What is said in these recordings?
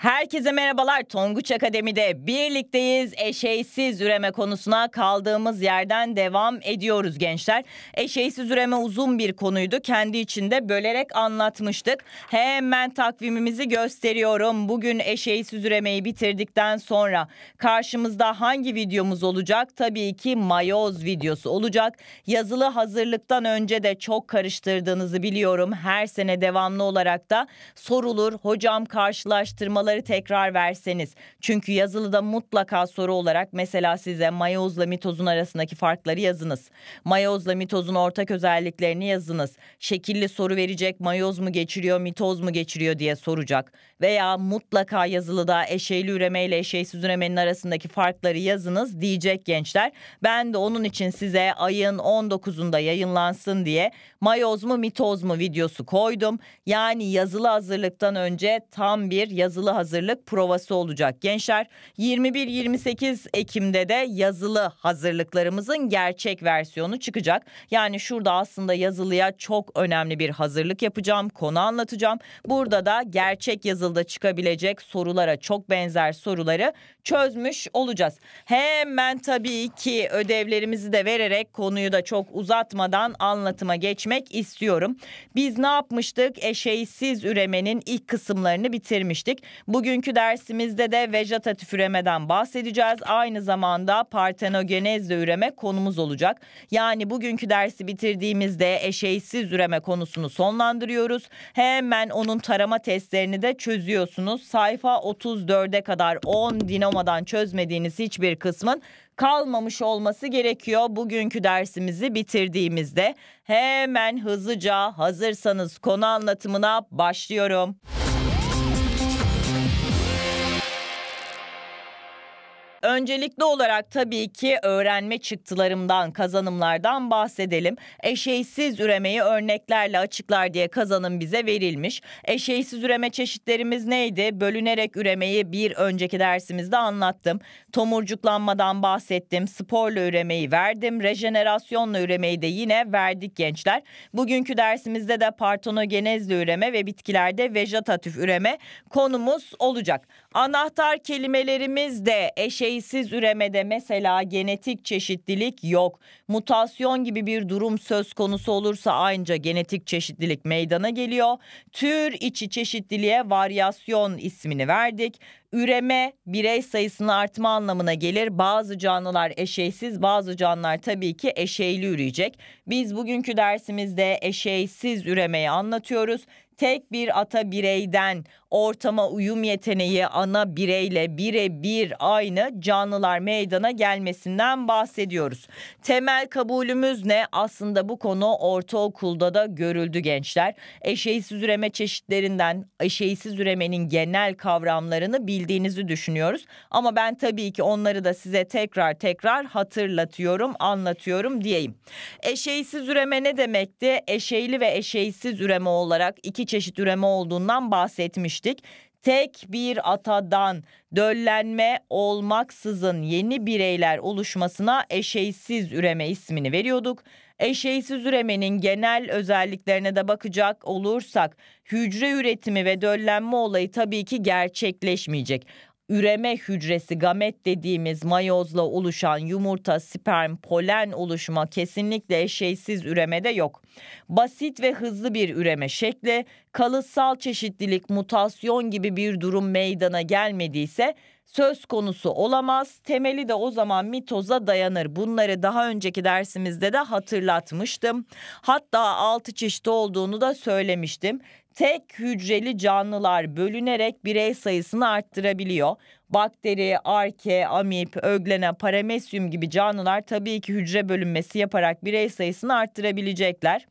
Herkese merhabalar. Tonguç Akademi'de birlikteyiz. Eşeğsiz üreme konusuna kaldığımız yerden devam ediyoruz gençler. Eşeğsiz üreme uzun bir konuydu. Kendi içinde bölerek anlatmıştık. Hemen takvimimizi gösteriyorum. Bugün eşeğsiz üremeyi bitirdikten sonra karşımızda hangi videomuz olacak? Tabii ki mayoz videosu olacak. Yazılı hazırlıktan önce de çok karıştırdığınızı biliyorum. Her sene devamlı olarak da sorulur. Hocam karşılaştırmalı soruları tekrar verseniz. Çünkü yazılıda mutlaka soru olarak mesela size mayozla mitozun arasındaki farkları yazınız. Mayozla mitozun ortak özelliklerini yazınız. Şekilli soru verecek mayoz mu geçiriyor mitoz mu geçiriyor diye soracak. Veya mutlaka yazılıda eşeyli üreme ile eşeysiz üremenin arasındaki farkları yazınız diyecek gençler. Ben de onun için size ayın 19'unda yayınlansın diye mayoz mu mitoz mu videosu koydum. Yani yazılı hazırlıktan önce tam bir yazılı hazırlık provası olacak gençler. 21-28 Ekim'de de yazılı hazırlıklarımızın gerçek versiyonu çıkacak. Yani şurada aslında yazılıya çok önemli bir hazırlık yapacağım, konu anlatacağım. Burada da gerçek yazılıda çıkabilecek sorulara çok benzer soruları çözmüş olacağız. Hemen tabii ki ödevlerimizi de vererek konuyu da çok uzatmadan anlatıma geçmek istiyorum. Biz ne yapmıştık? Eşeğsiz üremenin ilk kısımlarını bitirmiştik. Bugünkü dersimizde de vejetatif üremeden bahsedeceğiz. Aynı zamanda partenogenezle üreme konumuz olacak. Yani bugünkü dersi bitirdiğimizde eşeysiz üreme konusunu sonlandırıyoruz. Hemen onun tarama testlerini de çözüyorsunuz. Sayfa 34'e kadar 10 dinomadan çözmediğiniz hiçbir kısmın kalmamış olması gerekiyor bugünkü dersimizi bitirdiğimizde. Hemen hızlıca hazırsanız konu anlatımına başlıyorum. Öncelikli olarak tabii ki öğrenme çıktılarımdan, kazanımlardan bahsedelim. Eşeysiz üremeyi örneklerle açıklar diye kazanım bize verilmiş. Eşeysiz üreme çeşitlerimiz neydi? Bölünerek üremeyi bir önceki dersimizde anlattım. Tomurcuklanmadan bahsettim. Sporla üremeyi verdim. Rejenerasyonla üremeyi de yine verdik gençler. Bugünkü dersimizde de partenogenezle üreme ve bitkilerde vejetatif üreme konumuz olacak. Anahtar kelimelerimiz de eşeğsiz üremede mesela genetik çeşitlilik yok. Mutasyon gibi bir durum söz konusu olursa aynıca genetik çeşitlilik meydana geliyor. Tür içi çeşitliliğe varyasyon ismini verdik. Üreme birey sayısını artma anlamına gelir. Bazı canlılar eşeğsiz, bazı canlılar tabii ki eşeğli üreyecek. Biz bugünkü dersimizde eşeğsiz üremeyi anlatıyoruz tek bir ata bireyden ortama uyum yeteneği ana bireyle birebir aynı canlılar meydana gelmesinden bahsediyoruz. Temel kabulümüz ne? Aslında bu konu ortaokulda da görüldü gençler. Eşeğsiz üreme çeşitlerinden eşeğsiz üremenin genel kavramlarını bildiğinizi düşünüyoruz. Ama ben tabii ki onları da size tekrar tekrar hatırlatıyorum, anlatıyorum diyeyim. Eşeğsiz üreme ne demekti? Eşeğli ve eşeğsiz üreme olarak iki çeşit üreme olduğundan bahsetmiştim demiştik. Tek bir atadan döllenme olmaksızın yeni bireyler oluşmasına eşeysiz üreme ismini veriyorduk. Eşeysiz üremenin genel özelliklerine de bakacak olursak hücre üretimi ve döllenme olayı tabii ki gerçekleşmeyecek üreme hücresi gamet dediğimiz mayozla oluşan yumurta, sperm, polen oluşuma kesinlikle eşeysiz üremede yok. Basit ve hızlı bir üreme şekli, kalıtsal çeşitlilik, mutasyon gibi bir durum meydana gelmediyse söz konusu olamaz. Temeli de o zaman mitoza dayanır. Bunları daha önceki dersimizde de hatırlatmıştım. Hatta altı çeşit olduğunu da söylemiştim tek hücreli canlılar bölünerek birey sayısını arttırabiliyor. Bakteri, arke, amip, öglene, paramesyum gibi canlılar tabii ki hücre bölünmesi yaparak birey sayısını arttırabilecekler.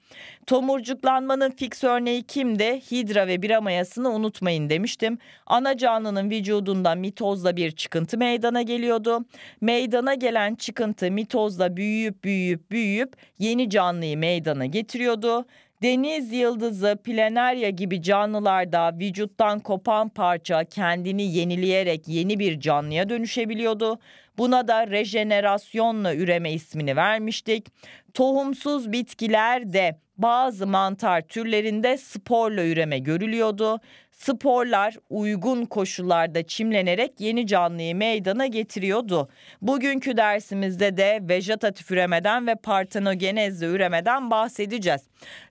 Tomurcuklanmanın fix örneği kimde? Hidra ve biramayasını unutmayın demiştim. Ana canlının vücudunda mitozla bir çıkıntı meydana geliyordu. Meydana gelen çıkıntı mitozla büyüyüp büyüyüp büyüyüp yeni canlıyı meydana getiriyordu Deniz yıldızı, planerya gibi canlılarda vücuttan kopan parça kendini yenileyerek yeni bir canlıya dönüşebiliyordu. Buna da rejenerasyonla üreme ismini vermiştik. Tohumsuz bitkiler de bazı mantar türlerinde sporla üreme görülüyordu sporlar uygun koşullarda çimlenerek yeni canlıyı meydana getiriyordu. Bugünkü dersimizde de vejetatif üremeden ve partenogenezle üremeden bahsedeceğiz.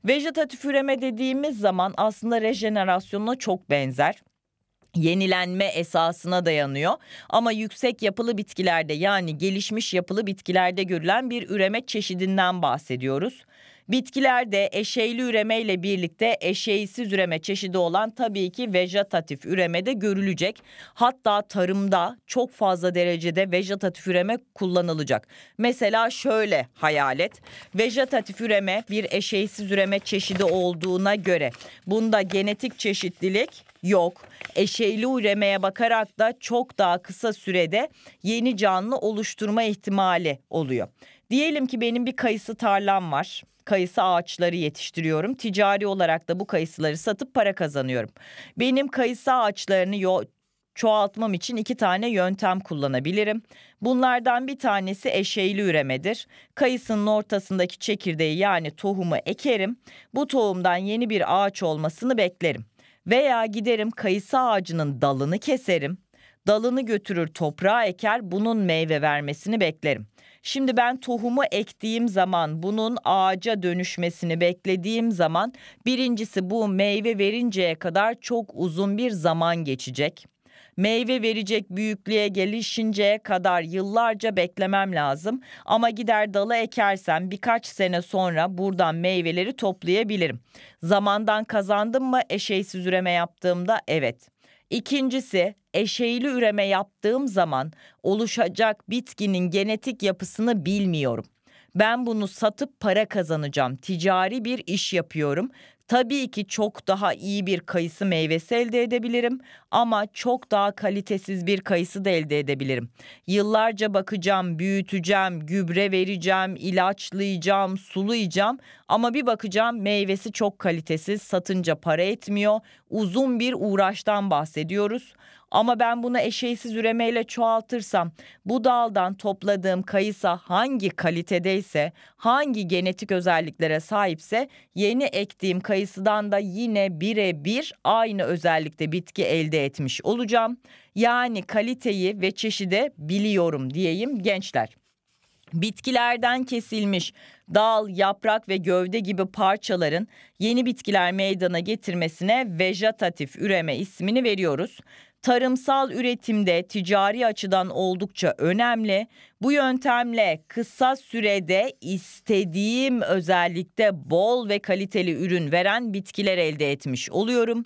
Vejetatif üreme dediğimiz zaman aslında rejenerasyona çok benzer yenilenme esasına dayanıyor. Ama yüksek yapılı bitkilerde yani gelişmiş yapılı bitkilerde görülen bir üreme çeşidinden bahsediyoruz. Bitkilerde eşeyli üreme ile birlikte eşeğisiz üreme çeşidi olan tabii ki vejetatif üreme de görülecek. Hatta tarımda çok fazla derecede vejetatif üreme kullanılacak. Mesela şöyle hayal et. Vejetatif üreme bir eşeğisiz üreme çeşidi olduğuna göre bunda genetik çeşitlilik yok. Eşeyli üremeye bakarak da çok daha kısa sürede yeni canlı oluşturma ihtimali oluyor. Diyelim ki benim bir kayısı tarlam var. Kayısı ağaçları yetiştiriyorum. Ticari olarak da bu kayısıları satıp para kazanıyorum. Benim kayısı ağaçlarını yo çoğaltmam için iki tane yöntem kullanabilirim. Bunlardan bir tanesi eşeğli üremedir. Kayısının ortasındaki çekirdeği yani tohumu ekerim. Bu tohumdan yeni bir ağaç olmasını beklerim. Veya giderim kayısı ağacının dalını keserim. Dalını götürür toprağa eker bunun meyve vermesini beklerim. Şimdi ben tohumu ektiğim zaman bunun ağaca dönüşmesini beklediğim zaman birincisi bu meyve verinceye kadar çok uzun bir zaman geçecek. Meyve verecek büyüklüğe gelişinceye kadar yıllarca beklemem lazım ama gider dalı ekersem birkaç sene sonra buradan meyveleri toplayabilirim. Zamandan kazandım mı eşeğsiz üreme yaptığımda evet. İkincisi eşeğli üreme yaptığım zaman oluşacak bitkinin genetik yapısını bilmiyorum. Ben bunu satıp para kazanacağım. Ticari bir iş yapıyorum. Tabii ki çok daha iyi bir kayısı meyvesi elde edebilirim ama çok daha kalitesiz bir kayısı da elde edebilirim. Yıllarca bakacağım, büyüteceğim, gübre vereceğim, ilaçlayacağım, sulayacağım ama bir bakacağım meyvesi çok kalitesiz, satınca para etmiyor. Uzun bir uğraştan bahsediyoruz. Ama ben bunu eşeğsiz üremeyle çoğaltırsam bu daldan topladığım kayısı hangi kalitedeyse, hangi genetik özelliklere sahipse yeni ektiğim kayısıdan da yine birebir aynı özellikte bitki elde etmiş olacağım. Yani kaliteyi ve çeşide biliyorum diyeyim gençler. Bitkilerden kesilmiş dal, yaprak ve gövde gibi parçaların yeni bitkiler meydana getirmesine vejetatif üreme ismini veriyoruz tarımsal üretimde ticari açıdan oldukça önemli. Bu yöntemle kısa sürede istediğim özellikle bol ve kaliteli ürün veren bitkiler elde etmiş oluyorum.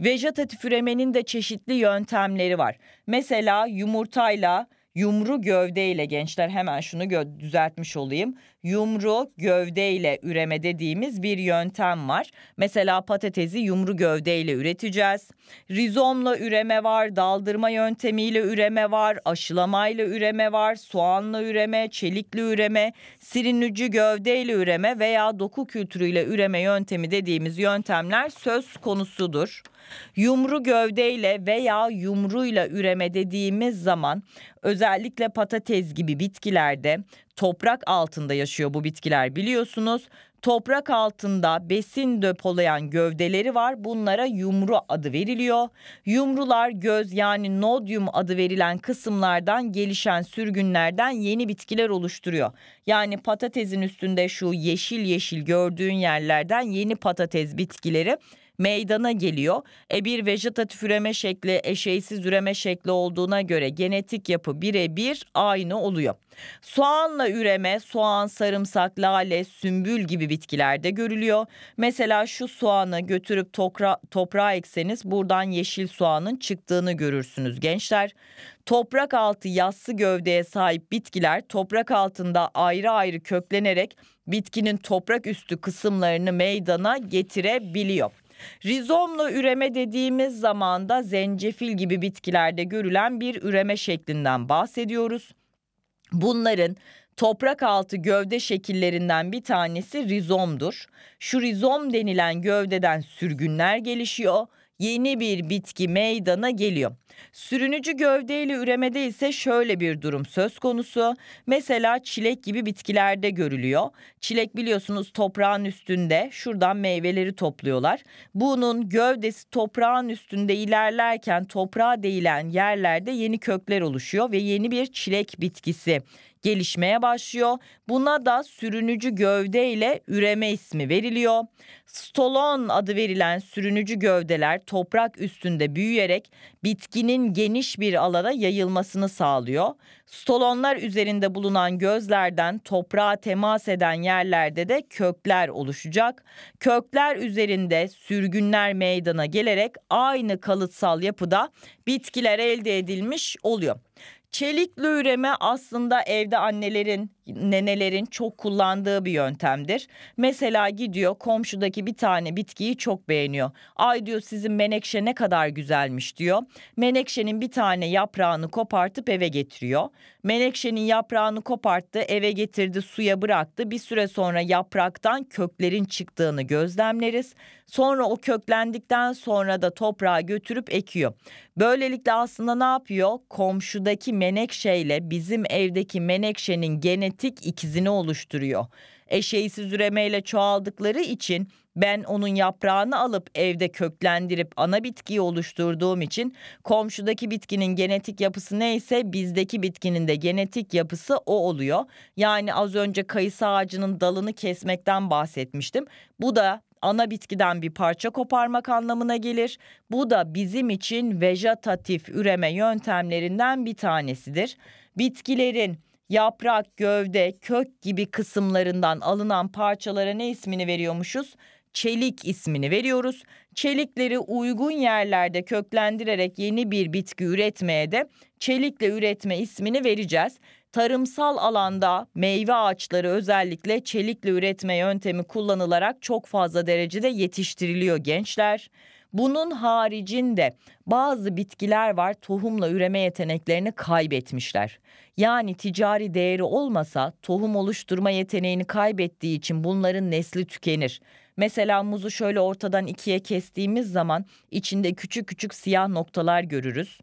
Vejetatif üremenin de çeşitli yöntemleri var. Mesela yumurtayla Yumru gövdeyle gençler hemen şunu gö- düzeltmiş olayım. Yumru gövdeyle üreme dediğimiz bir yöntem var. Mesela patatesi yumru gövdeyle üreteceğiz. Rizomla üreme var, daldırma yöntemiyle üreme var, aşılamayla üreme var, soğanla üreme, çelikli üreme, sirinücü gövdeyle üreme veya doku kültürüyle üreme yöntemi dediğimiz yöntemler söz konusudur. Yumru gövdeyle veya yumruyla üreme dediğimiz zaman özellikle patates gibi bitkilerde toprak altında yaşıyor bu bitkiler biliyorsunuz. Toprak altında besin depolayan gövdeleri var. Bunlara yumru adı veriliyor. Yumrular göz yani nodyum adı verilen kısımlardan gelişen sürgünlerden yeni bitkiler oluşturuyor. Yani patatesin üstünde şu yeşil yeşil gördüğün yerlerden yeni patates bitkileri meydana geliyor. E bir vejetatif üreme şekli eşeğsiz üreme şekli olduğuna göre genetik yapı birebir aynı oluyor. Soğanla üreme soğan, sarımsak, lale, sümbül gibi bitkilerde görülüyor. Mesela şu soğanı götürüp topra toprağa ekseniz buradan yeşil soğanın çıktığını görürsünüz gençler. Toprak altı yassı gövdeye sahip bitkiler toprak altında ayrı ayrı köklenerek bitkinin toprak üstü kısımlarını meydana getirebiliyor. Rizomlu üreme dediğimiz zamanda zencefil gibi bitkilerde görülen bir üreme şeklinden bahsediyoruz. Bunların toprak altı gövde şekillerinden bir tanesi rizomdur. Şu rizom denilen gövdeden sürgünler gelişiyor yeni bir bitki meydana geliyor. Sürünücü gövdeyle üremede ise şöyle bir durum söz konusu. Mesela çilek gibi bitkilerde görülüyor. Çilek biliyorsunuz toprağın üstünde şuradan meyveleri topluyorlar. Bunun gövdesi toprağın üstünde ilerlerken toprağa değilen yerlerde yeni kökler oluşuyor ve yeni bir çilek bitkisi gelişmeye başlıyor. Buna da sürünücü gövde ile üreme ismi veriliyor. Stolon adı verilen sürünücü gövdeler toprak üstünde büyüyerek bitkinin geniş bir alana yayılmasını sağlıyor. Stolonlar üzerinde bulunan gözlerden toprağa temas eden yerlerde de kökler oluşacak. Kökler üzerinde sürgünler meydana gelerek aynı kalıtsal yapıda bitkiler elde edilmiş oluyor. Çelikli üreme aslında evde annelerin, nenelerin çok kullandığı bir yöntemdir. Mesela gidiyor komşudaki bir tane bitkiyi çok beğeniyor. Ay diyor sizin menekşe ne kadar güzelmiş diyor. Menekşenin bir tane yaprağını kopartıp eve getiriyor. Menekşenin yaprağını koparttı, eve getirdi, suya bıraktı. Bir süre sonra yapraktan köklerin çıktığını gözlemleriz. Sonra o köklendikten sonra da toprağa götürüp ekiyor. Böylelikle aslında ne yapıyor? Komşudaki menekşeyle bizim evdeki menekşenin genetik ikizini oluşturuyor eşeğsiz üremeyle çoğaldıkları için ben onun yaprağını alıp evde köklendirip ana bitkiyi oluşturduğum için komşudaki bitkinin genetik yapısı neyse bizdeki bitkinin de genetik yapısı o oluyor. Yani az önce kayısı ağacının dalını kesmekten bahsetmiştim. Bu da ana bitkiden bir parça koparmak anlamına gelir. Bu da bizim için vejetatif üreme yöntemlerinden bir tanesidir. Bitkilerin yaprak, gövde, kök gibi kısımlarından alınan parçalara ne ismini veriyormuşuz? Çelik ismini veriyoruz. Çelikleri uygun yerlerde köklendirerek yeni bir bitki üretmeye de çelikle üretme ismini vereceğiz. Tarımsal alanda meyve ağaçları özellikle çelikle üretme yöntemi kullanılarak çok fazla derecede yetiştiriliyor gençler. Bunun haricinde bazı bitkiler var tohumla üreme yeteneklerini kaybetmişler. Yani ticari değeri olmasa tohum oluşturma yeteneğini kaybettiği için bunların nesli tükenir. Mesela muzu şöyle ortadan ikiye kestiğimiz zaman içinde küçük küçük siyah noktalar görürüz.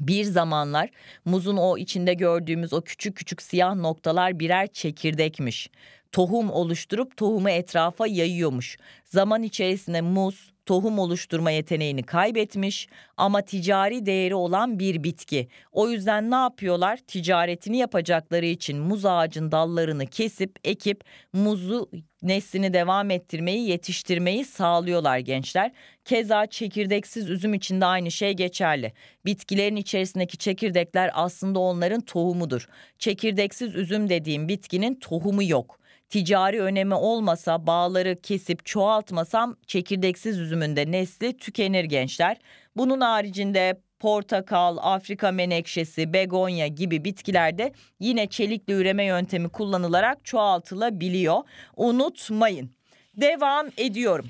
Bir zamanlar muzun o içinde gördüğümüz o küçük küçük siyah noktalar birer çekirdekmiş tohum oluşturup tohumu etrafa yayıyormuş. Zaman içerisinde muz tohum oluşturma yeteneğini kaybetmiş ama ticari değeri olan bir bitki. O yüzden ne yapıyorlar? Ticaretini yapacakları için muz ağacın dallarını kesip ekip muzu neslini devam ettirmeyi, yetiştirmeyi sağlıyorlar gençler. Keza çekirdeksiz üzüm için de aynı şey geçerli. Bitkilerin içerisindeki çekirdekler aslında onların tohumudur. Çekirdeksiz üzüm dediğim bitkinin tohumu yok ticari önemi olmasa bağları kesip çoğaltmasam çekirdeksiz üzümünde nesli tükenir gençler. Bunun haricinde portakal, Afrika menekşesi, begonya gibi bitkilerde yine çelikli üreme yöntemi kullanılarak çoğaltılabiliyor. Unutmayın Devam ediyorum.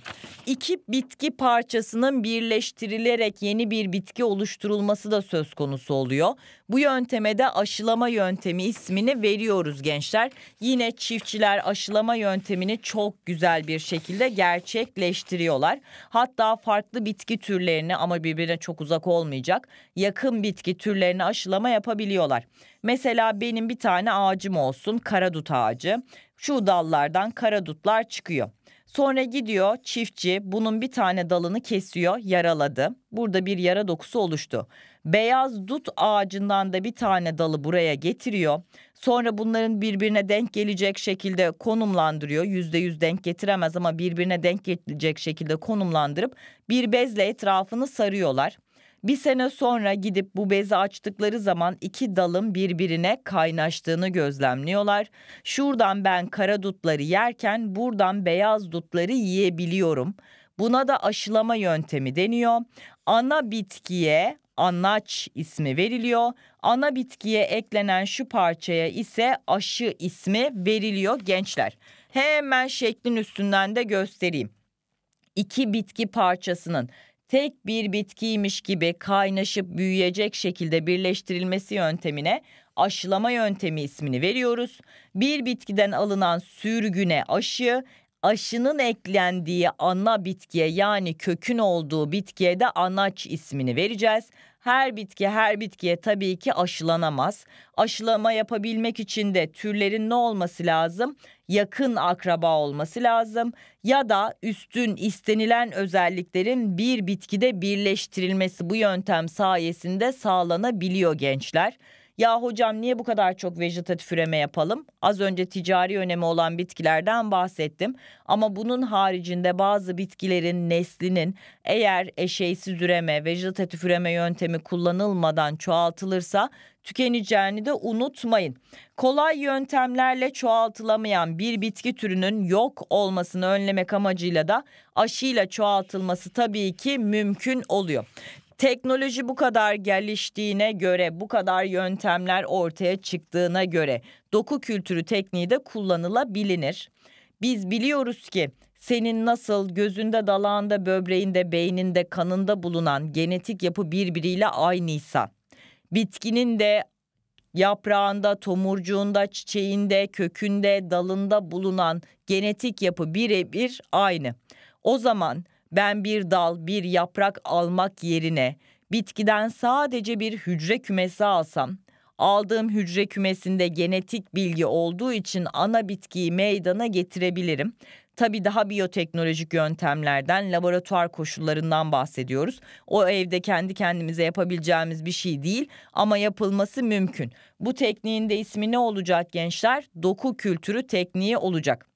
İki bitki parçasının birleştirilerek yeni bir bitki oluşturulması da söz konusu oluyor. Bu yönteme de aşılama yöntemi ismini veriyoruz gençler. Yine çiftçiler aşılama yöntemini çok güzel bir şekilde gerçekleştiriyorlar. Hatta farklı bitki türlerini ama birbirine çok uzak olmayacak yakın bitki türlerini aşılama yapabiliyorlar. Mesela benim bir tane ağacım olsun kara dut ağacı. Şu dallardan kara dutlar çıkıyor. Sonra gidiyor çiftçi bunun bir tane dalını kesiyor, yaraladı. Burada bir yara dokusu oluştu. Beyaz dut ağacından da bir tane dalı buraya getiriyor. Sonra bunların birbirine denk gelecek şekilde konumlandırıyor. Yüzde yüz denk getiremez ama birbirine denk gelecek şekilde konumlandırıp bir bezle etrafını sarıyorlar. Bir sene sonra gidip bu bezi açtıkları zaman iki dalın birbirine kaynaştığını gözlemliyorlar. Şuradan ben kara dutları yerken buradan beyaz dutları yiyebiliyorum. Buna da aşılama yöntemi deniyor. Ana bitkiye anaç ismi veriliyor. Ana bitkiye eklenen şu parçaya ise aşı ismi veriliyor gençler. Hemen şeklin üstünden de göstereyim. İki bitki parçasının tek bir bitkiymiş gibi kaynaşıp büyüyecek şekilde birleştirilmesi yöntemine aşılama yöntemi ismini veriyoruz. Bir bitkiden alınan sürgüne aşı, aşının eklendiği ana bitkiye yani kökün olduğu bitkiye de anaç ismini vereceğiz. Her bitki her bitkiye tabii ki aşılanamaz. Aşılama yapabilmek için de türlerin ne olması lazım? Yakın akraba olması lazım ya da üstün istenilen özelliklerin bir bitkide birleştirilmesi bu yöntem sayesinde sağlanabiliyor gençler. Ya hocam niye bu kadar çok vejetatif üreme yapalım? Az önce ticari önemi olan bitkilerden bahsettim. Ama bunun haricinde bazı bitkilerin neslinin eğer eşeysiz üreme, vejetatif üreme yöntemi kullanılmadan çoğaltılırsa tükeneceğini de unutmayın. Kolay yöntemlerle çoğaltılamayan bir bitki türünün yok olmasını önlemek amacıyla da aşıyla çoğaltılması tabii ki mümkün oluyor teknoloji bu kadar geliştiğine göre, bu kadar yöntemler ortaya çıktığına göre doku kültürü tekniği de kullanılabilir. Biz biliyoruz ki senin nasıl gözünde, dalağında, böbreğinde, beyninde, kanında bulunan genetik yapı birbiriyle aynıysa, bitkinin de yaprağında, tomurcuğunda, çiçeğinde, kökünde, dalında bulunan genetik yapı birebir aynı. O zaman ben bir dal, bir yaprak almak yerine bitkiden sadece bir hücre kümesi alsam, aldığım hücre kümesinde genetik bilgi olduğu için ana bitkiyi meydana getirebilirim. Tabii daha biyoteknolojik yöntemlerden, laboratuvar koşullarından bahsediyoruz. O evde kendi kendimize yapabileceğimiz bir şey değil ama yapılması mümkün. Bu tekniğin de ismi ne olacak gençler? Doku kültürü tekniği olacak.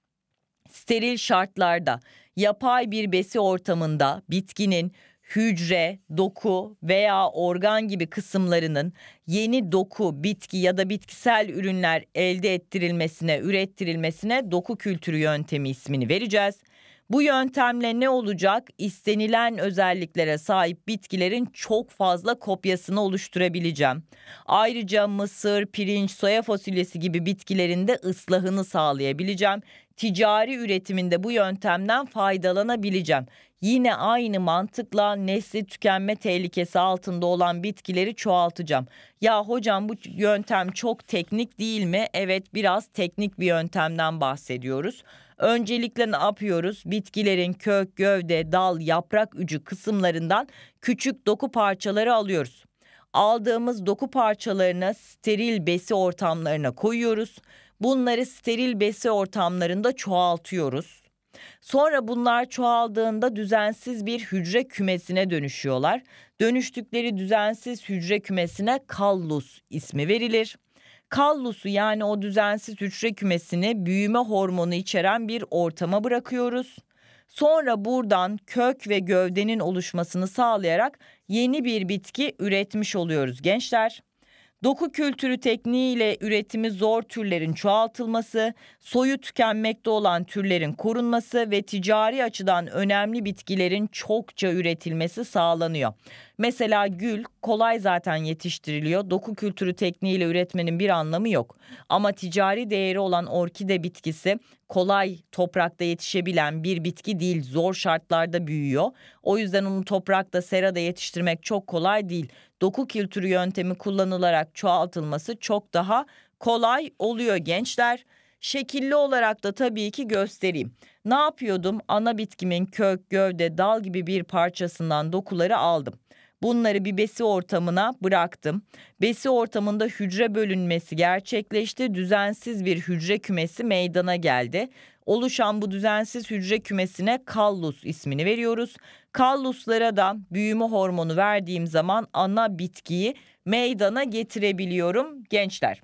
Steril şartlarda yapay bir besi ortamında bitkinin hücre, doku veya organ gibi kısımlarının yeni doku, bitki ya da bitkisel ürünler elde ettirilmesine, ürettirilmesine doku kültürü yöntemi ismini vereceğiz. Bu yöntemle ne olacak? İstenilen özelliklere sahip bitkilerin çok fazla kopyasını oluşturabileceğim. Ayrıca mısır, pirinç, soya fasulyesi gibi bitkilerin de ıslahını sağlayabileceğim ticari üretiminde bu yöntemden faydalanabileceğim. Yine aynı mantıkla nesli tükenme tehlikesi altında olan bitkileri çoğaltacağım. Ya hocam bu yöntem çok teknik değil mi? Evet biraz teknik bir yöntemden bahsediyoruz. Öncelikle ne yapıyoruz? Bitkilerin kök, gövde, dal, yaprak ucu kısımlarından küçük doku parçaları alıyoruz. Aldığımız doku parçalarına steril besi ortamlarına koyuyoruz. Bunları steril besi ortamlarında çoğaltıyoruz. Sonra bunlar çoğaldığında düzensiz bir hücre kümesine dönüşüyorlar. Dönüştükleri düzensiz hücre kümesine kallus ismi verilir. Kallusu yani o düzensiz hücre kümesini büyüme hormonu içeren bir ortama bırakıyoruz. Sonra buradan kök ve gövdenin oluşmasını sağlayarak yeni bir bitki üretmiş oluyoruz gençler doku kültürü tekniğiyle üretimi zor türlerin çoğaltılması, soyu tükenmekte olan türlerin korunması ve ticari açıdan önemli bitkilerin çokça üretilmesi sağlanıyor. Mesela gül kolay zaten yetiştiriliyor. Doku kültürü tekniğiyle üretmenin bir anlamı yok. Ama ticari değeri olan orkide bitkisi kolay toprakta yetişebilen bir bitki değil. Zor şartlarda büyüyor. O yüzden onu toprakta, serada yetiştirmek çok kolay değil doku kültürü yöntemi kullanılarak çoğaltılması çok daha kolay oluyor gençler. Şekilli olarak da tabii ki göstereyim. Ne yapıyordum? Ana bitkimin kök, gövde, dal gibi bir parçasından dokuları aldım. Bunları bir besi ortamına bıraktım. Besi ortamında hücre bölünmesi gerçekleşti. Düzensiz bir hücre kümesi meydana geldi. Oluşan bu düzensiz hücre kümesine kallus ismini veriyoruz. Kalluslara da büyüme hormonu verdiğim zaman ana bitkiyi meydana getirebiliyorum gençler.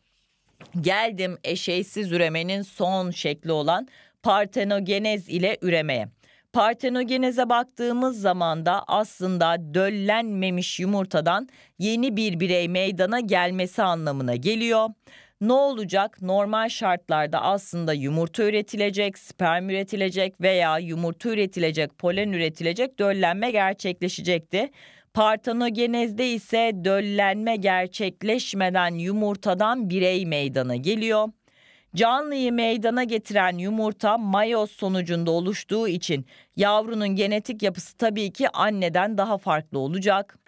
Geldim eşeysiz üremenin son şekli olan partenogenez ile üremeye. Partenogeneze baktığımız zaman da aslında döllenmemiş yumurtadan yeni bir birey meydana gelmesi anlamına geliyor ne olacak? Normal şartlarda aslında yumurta üretilecek, sperm üretilecek veya yumurta üretilecek, polen üretilecek döllenme gerçekleşecekti. Partanogenezde ise döllenme gerçekleşmeden yumurtadan birey meydana geliyor. Canlıyı meydana getiren yumurta mayoz sonucunda oluştuğu için yavrunun genetik yapısı tabii ki anneden daha farklı olacak.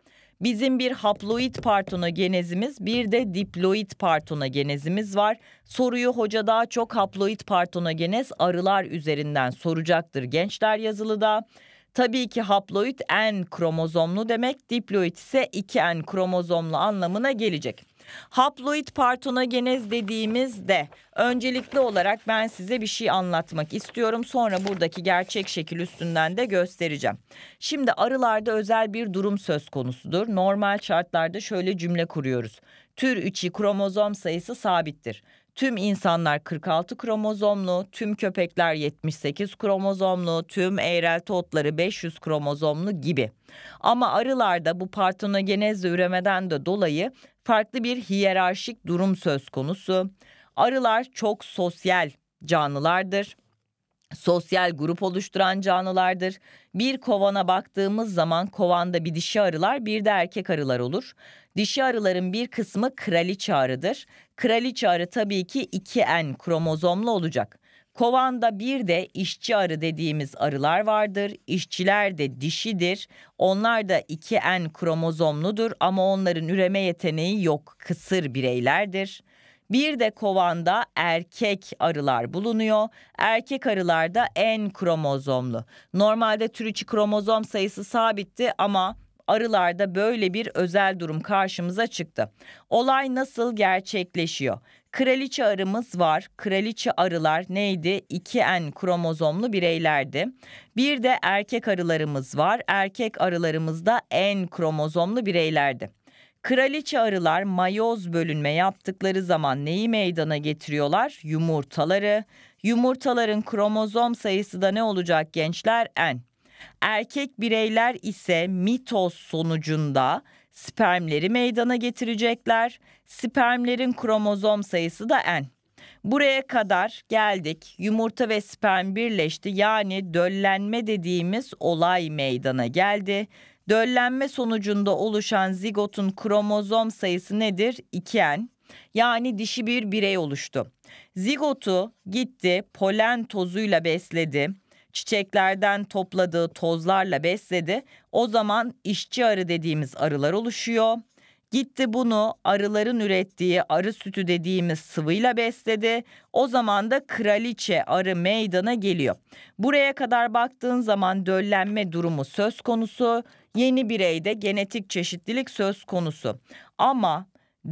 Bizim bir haploid partonogenezimiz bir de diploid partonogenezimiz var. Soruyu hoca daha çok haploid partonogenez arılar üzerinden soracaktır gençler yazılıda. Tabii ki haploid en kromozomlu demek, diploid ise 2 en kromozomlu anlamına gelecek. Haploid partonogenez dediğimizde öncelikli olarak ben size bir şey anlatmak istiyorum. Sonra buradaki gerçek şekil üstünden de göstereceğim. Şimdi arılarda özel bir durum söz konusudur. Normal şartlarda şöyle cümle kuruyoruz. Tür içi kromozom sayısı sabittir. Tüm insanlar 46 kromozomlu, tüm köpekler 78 kromozomlu, tüm eğrelti otları 500 kromozomlu gibi. Ama arılarda bu partenogenez üremeden de dolayı farklı bir hiyerarşik durum söz konusu. Arılar çok sosyal canlılardır sosyal grup oluşturan canlılardır. Bir kovana baktığımız zaman kovanda bir dişi arılar bir de erkek arılar olur. Dişi arıların bir kısmı kraliçe arıdır. Kraliçe arı tabii ki 2N kromozomlu olacak. Kovanda bir de işçi arı dediğimiz arılar vardır. İşçiler de dişidir. Onlar da 2N kromozomludur ama onların üreme yeteneği yok. Kısır bireylerdir. Bir de kovanda erkek arılar bulunuyor. Erkek arılar da N kromozomlu. Normalde tür içi kromozom sayısı sabitti ama arılarda böyle bir özel durum karşımıza çıktı. Olay nasıl gerçekleşiyor? Kraliçe arımız var. Kraliçe arılar neydi? 2N kromozomlu bireylerdi. Bir de erkek arılarımız var. Erkek arılarımız da N kromozomlu bireylerdi. Kraliçe arılar mayoz bölünme yaptıkları zaman neyi meydana getiriyorlar? Yumurtaları. Yumurtaların kromozom sayısı da ne olacak gençler? N. Erkek bireyler ise mitoz sonucunda spermleri meydana getirecekler. Spermlerin kromozom sayısı da n. Buraya kadar geldik. Yumurta ve sperm birleşti. Yani döllenme dediğimiz olay meydana geldi. Döllenme sonucunda oluşan zigotun kromozom sayısı nedir? 2n. Yani dişi bir birey oluştu. Zigotu gitti polen tozuyla besledi çiçeklerden topladığı tozlarla besledi. O zaman işçi arı dediğimiz arılar oluşuyor. Gitti bunu arıların ürettiği arı sütü dediğimiz sıvıyla besledi. O zaman da kraliçe arı meydana geliyor. Buraya kadar baktığın zaman döllenme durumu söz konusu. Yeni bireyde genetik çeşitlilik söz konusu. Ama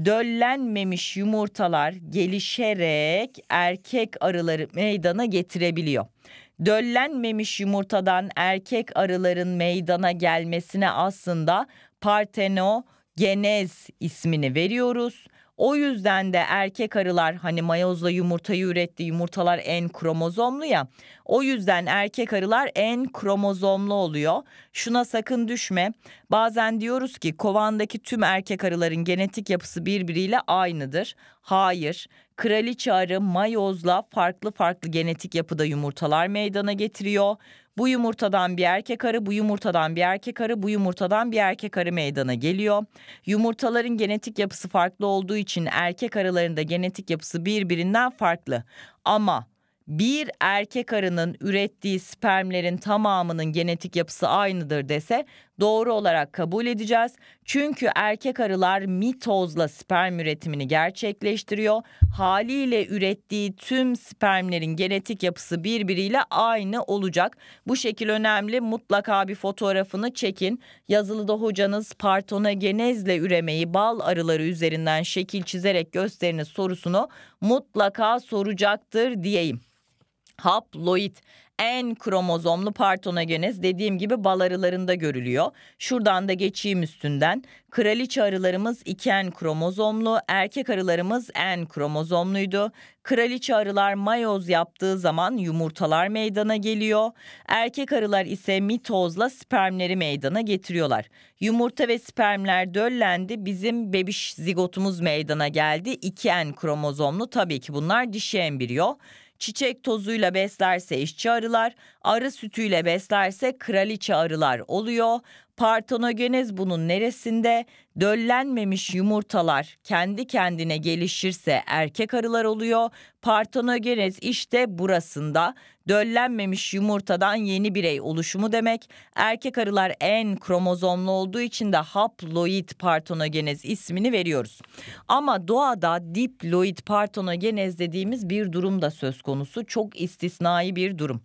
döllenmemiş yumurtalar gelişerek erkek arıları meydana getirebiliyor. Döllenmemiş yumurtadan erkek arıların meydana gelmesine aslında partenogenez ismini veriyoruz. O yüzden de erkek arılar hani mayozla yumurtayı üretti. Yumurtalar en kromozomlu ya. O yüzden erkek arılar en kromozomlu oluyor. Şuna sakın düşme. Bazen diyoruz ki kovandaki tüm erkek arıların genetik yapısı birbiriyle aynıdır. Hayır. Kraliçe arı mayozla farklı farklı genetik yapıda yumurtalar meydana getiriyor. Bu yumurtadan bir erkek arı, bu yumurtadan bir erkek arı, bu yumurtadan bir erkek arı meydana geliyor. Yumurtaların genetik yapısı farklı olduğu için erkek da genetik yapısı birbirinden farklı. Ama bir erkek arının ürettiği spermlerin tamamının genetik yapısı aynıdır dese doğru olarak kabul edeceğiz. Çünkü erkek arılar mitozla sperm üretimini gerçekleştiriyor. Haliyle ürettiği tüm spermlerin genetik yapısı birbiriyle aynı olacak. Bu şekil önemli. Mutlaka bir fotoğrafını çekin. Yazılıda hocanız partonogenezle üremeyi bal arıları üzerinden şekil çizerek gösteriniz sorusunu mutlaka soracaktır diyeyim haploid en kromozomlu partonogenez dediğim gibi bal arılarında görülüyor. Şuradan da geçeyim üstünden. Kraliçe arılarımız 2 kromozomlu, erkek arılarımız en kromozomluydu. Kraliçe arılar mayoz yaptığı zaman yumurtalar meydana geliyor. Erkek arılar ise mitozla spermleri meydana getiriyorlar. Yumurta ve spermler döllendi. Bizim bebiş zigotumuz meydana geldi. İki en kromozomlu tabii ki bunlar dişi embriyo. Çiçek tozuyla beslerse işçi arılar, arı sütüyle beslerse kraliçe arılar oluyor. Partenogenez bunun neresinde? Döllenmemiş yumurtalar kendi kendine gelişirse erkek arılar oluyor. Partenogenez işte burasında. Döllenmemiş yumurtadan yeni birey oluşumu demek. Erkek arılar en kromozomlu olduğu için de haploid partonogenez ismini veriyoruz. Ama doğada diploid partonogenez dediğimiz bir durum da söz konusu. Çok istisnai bir durum.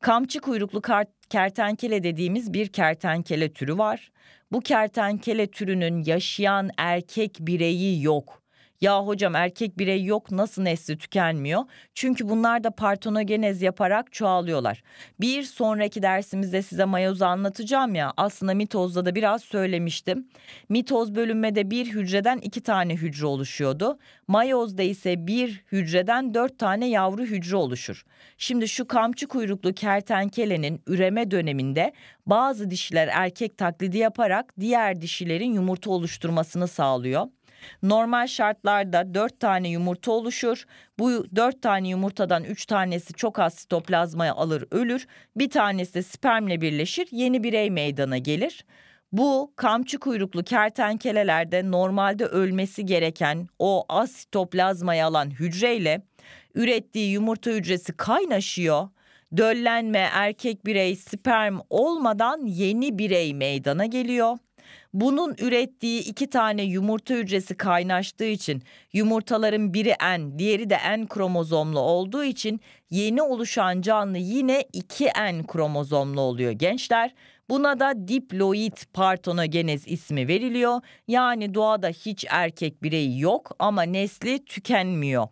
Kamçı kuyruklu kertenkele dediğimiz bir kertenkele türü var. Bu kertenkele türünün yaşayan erkek bireyi yok ya hocam erkek birey yok nasıl nesli tükenmiyor? Çünkü bunlar da partonogenez yaparak çoğalıyorlar. Bir sonraki dersimizde size mayozu anlatacağım ya aslında mitozda da biraz söylemiştim. Mitoz bölünmede bir hücreden iki tane hücre oluşuyordu. Mayozda ise bir hücreden dört tane yavru hücre oluşur. Şimdi şu kamçı kuyruklu kertenkelenin üreme döneminde bazı dişiler erkek taklidi yaparak diğer dişilerin yumurta oluşturmasını sağlıyor. Normal şartlarda 4 tane yumurta oluşur. Bu 4 tane yumurtadan 3 tanesi çok az sitoplazmaya alır ölür. Bir tanesi de spermle birleşir yeni birey meydana gelir. Bu kamçı kuyruklu kertenkelelerde normalde ölmesi gereken o az sitoplazmayı alan hücreyle ürettiği yumurta hücresi kaynaşıyor. Döllenme erkek birey sperm olmadan yeni birey meydana geliyor. Bunun ürettiği iki tane yumurta hücresi kaynaştığı için yumurtaların biri N, diğeri de N kromozomlu olduğu için yeni oluşan canlı yine iki n kromozomlu oluyor gençler. Buna da diploid partonogenez ismi veriliyor. Yani doğada hiç erkek bireyi yok ama nesli tükenmiyor.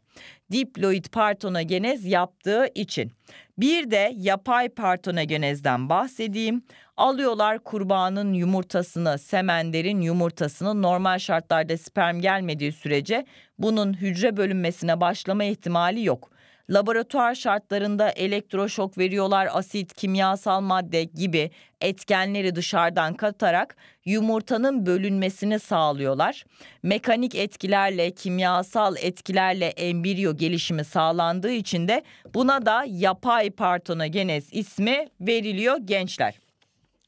Diploid partonogenez yaptığı için. Bir de yapay partonogenezden bahsedeyim. Alıyorlar kurbağanın yumurtasını, semenderin yumurtasını normal şartlarda sperm gelmediği sürece bunun hücre bölünmesine başlama ihtimali yok laboratuvar şartlarında elektroşok veriyorlar, asit, kimyasal madde gibi etkenleri dışarıdan katarak yumurtanın bölünmesini sağlıyorlar. Mekanik etkilerle, kimyasal etkilerle embriyo gelişimi sağlandığı için de buna da yapay partonogenez ismi veriliyor gençler.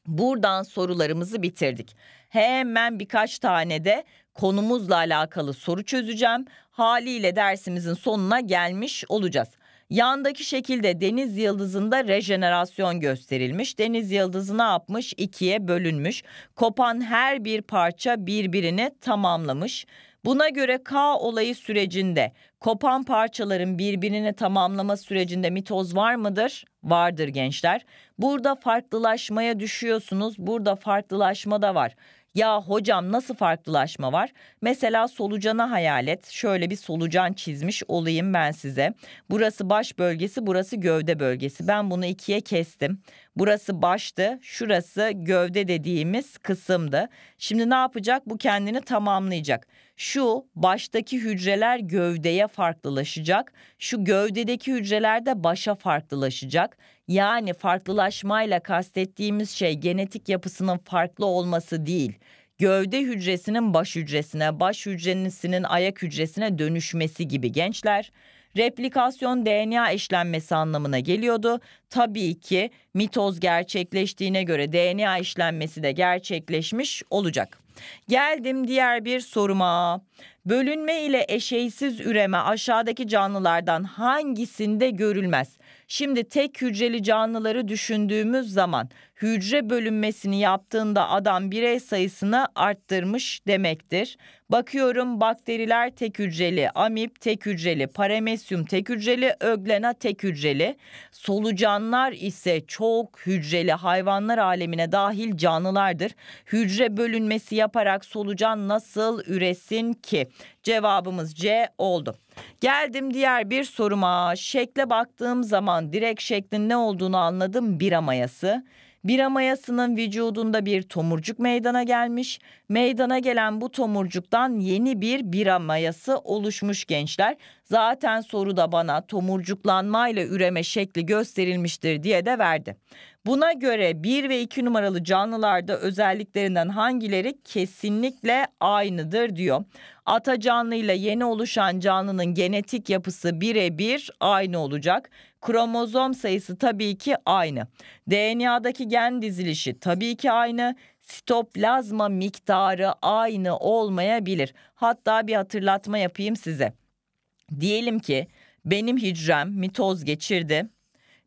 Buradan sorularımızı bitirdik. Hemen birkaç tane de konumuzla alakalı soru çözeceğim. Haliyle dersimizin sonuna gelmiş olacağız. Yandaki şekilde deniz yıldızında rejenerasyon gösterilmiş. Deniz yıldızı ne yapmış? İkiye bölünmüş. Kopan her bir parça birbirini tamamlamış. Buna göre K olayı sürecinde kopan parçaların birbirini tamamlama sürecinde mitoz var mıdır? Vardır gençler. Burada farklılaşmaya düşüyorsunuz. Burada farklılaşma da var. Ya hocam nasıl farklılaşma var? Mesela solucana hayal et. Şöyle bir solucan çizmiş olayım ben size. Burası baş bölgesi, burası gövde bölgesi. Ben bunu ikiye kestim. Burası baştı, şurası gövde dediğimiz kısımdı. Şimdi ne yapacak? Bu kendini tamamlayacak. Şu baştaki hücreler gövdeye farklılaşacak. Şu gövdedeki hücreler de başa farklılaşacak. Yani farklılaşmayla kastettiğimiz şey genetik yapısının farklı olması değil. Gövde hücresinin baş hücresine, baş hücresinin ayak hücresine dönüşmesi gibi gençler replikasyon DNA işlenmesi anlamına geliyordu. Tabii ki mitoz gerçekleştiğine göre DNA işlenmesi de gerçekleşmiş olacak. Geldim diğer bir soruma. Bölünme ile eşeysiz üreme aşağıdaki canlılardan hangisinde görülmez? Şimdi tek hücreli canlıları düşündüğümüz zaman hücre bölünmesini yaptığında adam birey sayısını arttırmış demektir. Bakıyorum bakteriler tek hücreli, amip tek hücreli, paramesyum tek hücreli, öglena tek hücreli. Solucanlar ise çok hücreli hayvanlar alemine dahil canlılardır. Hücre bölünmesi yaparak solucan nasıl üresin ki? Cevabımız C oldu. Geldim diğer bir soruma. Şekle baktığım zaman direkt şeklin ne olduğunu anladım. Bir amayası. Bira mayasının vücudunda bir tomurcuk meydana gelmiş. Meydana gelen bu tomurcuktan yeni bir bira mayası oluşmuş gençler. Zaten soru da bana tomurcuklanmayla üreme şekli gösterilmiştir diye de verdi. Buna göre 1 ve 2 numaralı canlılarda özelliklerinden hangileri kesinlikle aynıdır diyor. Ata canlıyla yeni oluşan canlının genetik yapısı birebir aynı olacak. Kromozom sayısı tabii ki aynı. DNA'daki gen dizilişi tabii ki aynı. Sitoplazma miktarı aynı olmayabilir. Hatta bir hatırlatma yapayım size. Diyelim ki benim hücrem mitoz geçirdi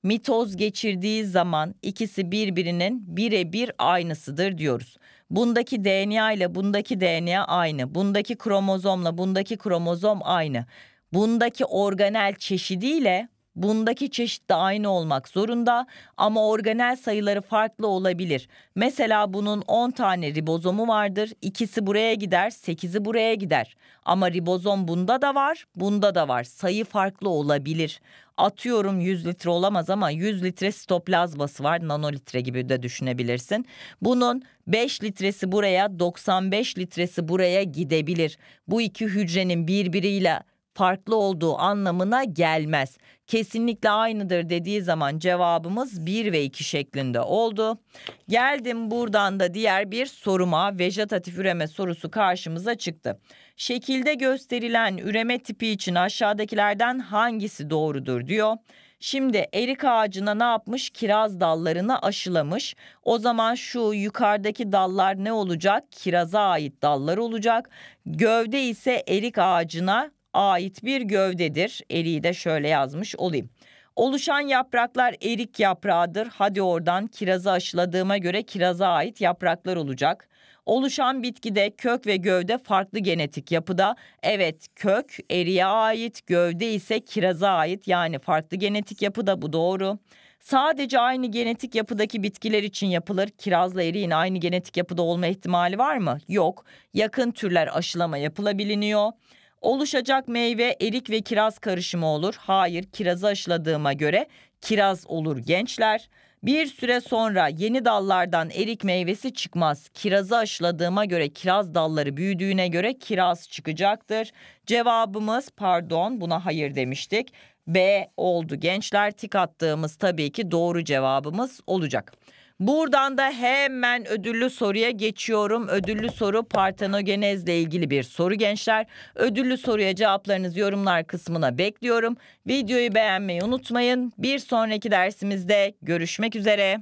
mitoz geçirdiği zaman ikisi birbirinin birebir aynısıdır diyoruz. Bundaki DNA ile bundaki DNA aynı. Bundaki kromozomla bundaki kromozom aynı. Bundaki organel çeşidiyle Bundaki çeşit de aynı olmak zorunda ama organel sayıları farklı olabilir. Mesela bunun 10 tane ribozomu vardır. İkisi buraya gider, 8'i buraya gider. Ama ribozom bunda da var, bunda da var. Sayı farklı olabilir. Atıyorum 100 litre olamaz ama 100 litre stoplazması var. Nanolitre gibi de düşünebilirsin. Bunun 5 litresi buraya, 95 litresi buraya gidebilir. Bu iki hücrenin birbiriyle farklı olduğu anlamına gelmez. Kesinlikle aynıdır dediği zaman cevabımız 1 ve 2 şeklinde oldu. Geldim buradan da diğer bir soruma vejetatif üreme sorusu karşımıza çıktı. Şekilde gösterilen üreme tipi için aşağıdakilerden hangisi doğrudur diyor. Şimdi erik ağacına ne yapmış? Kiraz dallarını aşılamış. O zaman şu yukarıdaki dallar ne olacak? Kiraza ait dallar olacak. Gövde ise erik ağacına ait bir gövdedir. Eriği de şöyle yazmış olayım. Oluşan yapraklar erik yaprağıdır. Hadi oradan kirazı aşıladığıma göre kiraza ait yapraklar olacak. Oluşan bitkide kök ve gövde farklı genetik yapıda. Evet kök eriye ait, gövde ise kiraza ait yani farklı genetik yapıda bu doğru. Sadece aynı genetik yapıdaki bitkiler için yapılır. Kirazla eriğin aynı genetik yapıda olma ihtimali var mı? Yok. Yakın türler aşılama yapılabiliniyor. Oluşacak meyve erik ve kiraz karışımı olur. Hayır, kirazı aşıladığıma göre kiraz olur gençler. Bir süre sonra yeni dallardan erik meyvesi çıkmaz. Kirazı aşıladığıma göre kiraz dalları büyüdüğüne göre kiraz çıkacaktır. Cevabımız pardon buna hayır demiştik. B oldu gençler tik attığımız tabii ki doğru cevabımız olacak. Buradan da hemen ödüllü soruya geçiyorum. Ödüllü soru partenogenezle ilgili bir soru gençler. Ödüllü soruya cevaplarınızı yorumlar kısmına bekliyorum. Videoyu beğenmeyi unutmayın. Bir sonraki dersimizde görüşmek üzere.